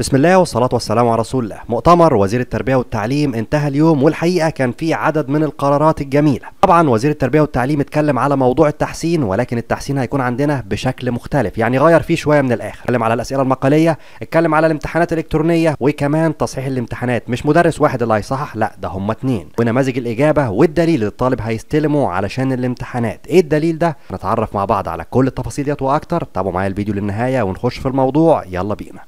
بسم الله والصلاة والسلام على رسول الله مؤتمر وزير التربية والتعليم انتهى اليوم والحقيقة كان فيه عدد من القرارات الجميلة طبعا وزير التربية والتعليم اتكلم على موضوع التحسين ولكن التحسين هيكون عندنا بشكل مختلف يعني غير فيه شوية من الآخر اتكلم على الأسئلة المقالية اتكلم على الامتحانات الإلكترونية وكمان تصحيح الامتحانات مش مدرس واحد اللي هيصحح لا ده هم اتنين ونماذج الإجابة والدليل اللي الطالب هيستلمه علشان الامتحانات ايه الدليل ده نتعرف مع بعض على كل التفاصيل ديت واكتر تابعوا معايا الفيديو للنهاية ونخش في الموضوع يلا بينا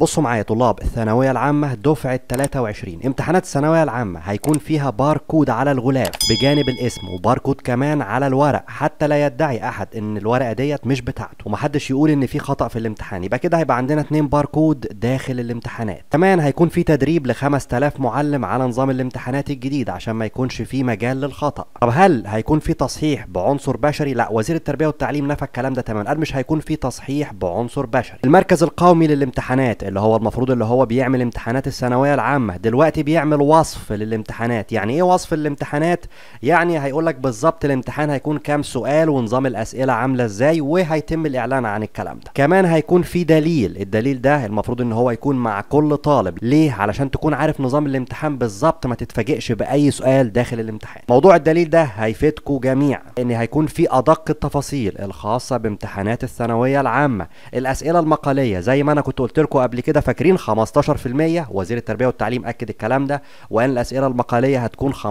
بصوا معايا طلاب الثانوية العامة دفعة 23 امتحانات الثانوية العامة هيكون فيها باركود على الغلاف بجانب الاسم وباركود كمان على الورق حتى لا يدعي احد ان الورقة ديت مش بتاعته ومحدش يقول ان في خطأ في الامتحان يبقى كده هيبقى عندنا اتنين باركود داخل الامتحانات كمان هيكون في تدريب ل 5000 معلم على نظام الامتحانات الجديد عشان ما يكونش في مجال للخطأ طب هل هيكون في تصحيح بعنصر بشري لا وزير التربية والتعليم نفى الكلام ده تماما قال مش هيكون في تصحيح بعنصر بشري المركز القومي للامتحانات اللي هو المفروض اللي هو بيعمل امتحانات الثانويه العامه دلوقتي بيعمل وصف للامتحانات يعني ايه وصف الامتحانات يعني هيقول لك بالظبط الامتحان هيكون كام سؤال ونظام الاسئله عامله ازاي وهيتم الاعلان عن الكلام ده كمان هيكون في دليل الدليل ده المفروض ان هو يكون مع كل طالب ليه علشان تكون عارف نظام الامتحان بالظبط ما تتفاجئش باي سؤال داخل الامتحان موضوع الدليل ده هيفيدكم جميعا ان هيكون في ادق التفاصيل الخاصه بامتحانات الثانويه العامه الاسئله المقاليه زي ما انا كنت قلت لكم قبل كده فاكرين 15% وزير التربيه والتعليم اكد الكلام ده وان الاسئله المقاليه هتكون 15%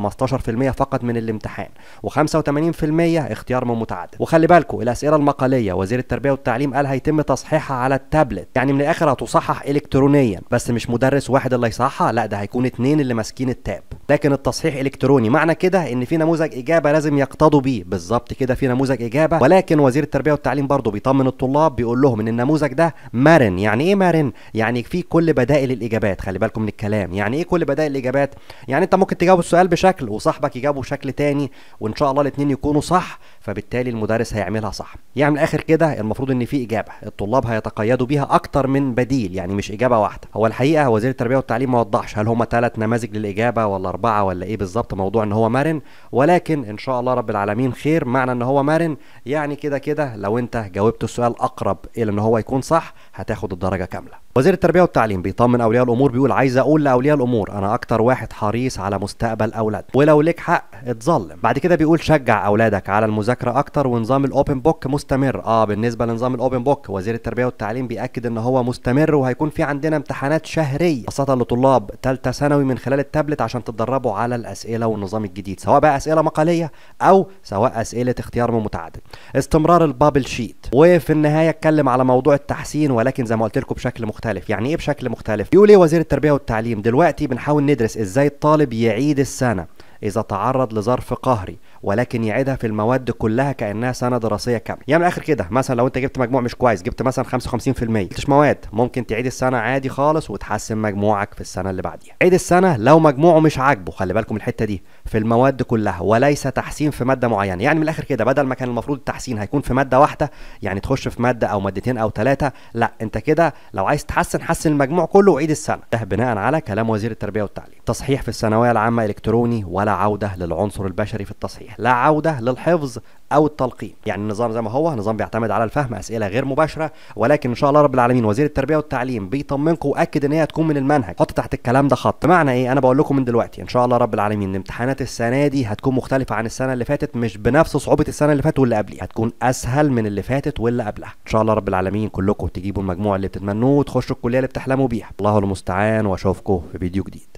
فقط من الامتحان و85% اختيار من متعدد وخلي بالكم الاسئله المقاليه وزير التربيه والتعليم قال هيتم تصحيحها على التابلت يعني من الاخر هتصحح الكترونيا بس مش مدرس واحد اللي يصحح لا ده هيكون اتنين اللي ماسكين التاب لكن التصحيح الكتروني معنى كده ان في نموذج اجابه لازم يقتضوا بيه بالظبط كده في نموذج اجابه ولكن وزير التربيه والتعليم برضه بيطمن الطلاب بيقول لهم ان النموذج ده مرن يعني ايه مرن يعني في كل بدائل الاجابات خلي بالكم من الكلام يعني ايه كل بدائل الاجابات يعني انت ممكن تجاوب السؤال بشكل وصاحبك يجاوبه بشكل تاني وان شاء الله الاثنين يكونوا صح فبالتالي المدرس هيعملها صح يعني من الاخر كده المفروض ان في اجابه الطلاب هيتقيدوا بيها اكتر من بديل يعني مش اجابه واحده هو الحقيقه وزير التربيه والتعليم ما وضحش هل هم ثلاث نماذج للاجابه ولا اربعه ولا ايه بالظبط موضوع ان هو مرن ولكن ان شاء الله رب العالمين خير معنى ان هو مرن يعني كده كده لو انت جاوبت السؤال اقرب الى ان هو يكون صح هتاخد الدرجه كامله وزير التربيه والتعليم بيطمن اولياء الامور بيقول عايز اقول لاولياء الامور انا اكتر واحد حريص على مستقبل اولاد ولو ليك حق اتظلم بعد كده بيقول شجع اولادك على المذاكره اكتر ونظام الاوبن بوك مستمر اه بالنسبه لنظام الاوبن بوك وزير التربيه والتعليم بياكد ان هو مستمر وهيكون في عندنا امتحانات شهريه خاصه لطلاب ثالثه ثانوي من خلال التابلت عشان تتدربوا على الاسئله والنظام الجديد سواء بقى اسئله مقاليه او سواء اسئله اختيار من متعدد استمرار البابل شيت وفي النهايه اتكلم على موضوع التحسين ولكن زي ما قلت لكم بشكل مختلف مختلف يعني ايه بشكل مختلف بيقول ايه وزير التربيه والتعليم دلوقتي بنحاول ندرس ازاي الطالب يعيد السنه إذا تعرض لظرف قهري ولكن يعيدها في المواد كلها كأنها سنة دراسية كاملة يعني من الآخر كده مثلا لو أنت جبت مجموع مش كويس جبت مثلا 55% مش مواد ممكن تعيد السنة عادي خالص وتحسن مجموعك في السنة اللي بعديها عيد السنة لو مجموعه مش عاجبه خلي بالكم الحتة دي في المواد كلها وليس تحسين في مادة معينة يعني من الآخر كده بدل ما كان المفروض التحسين هيكون في مادة واحدة يعني تخش في مادة أو مادتين أو ثلاثة لا أنت كده لو عايز تحسن حسن المجموع كله وعيد السنة ده بناء على كلام وزير التربية والتعليم تصحيح في الثانوية العامة إلكتروني ولا عوده للعنصر البشري في التصحيح لا عوده للحفظ او التلقين يعني النظام زي ما هو نظام بيعتمد على الفهم اسئله غير مباشره ولكن ان شاء الله رب العالمين وزير التربيه والتعليم بيطمنكم واكد ان هي هتكون من المنهج حط تحت الكلام ده خط بمعنى ايه انا بقول لكم من دلوقتي ان شاء الله رب العالمين ان امتحانات السنه دي هتكون مختلفه عن السنه اللي فاتت مش بنفس صعوبه السنه اللي فاتت واللي قبليها هتكون اسهل من اللي فاتت واللي قبلها ان شاء الله رب العالمين كلكم تجيبوا المجموع اللي بتتمنوه وتخشوا الكليه اللي بتحلموا بيها الله المستعان واشوفكم في فيديو جديد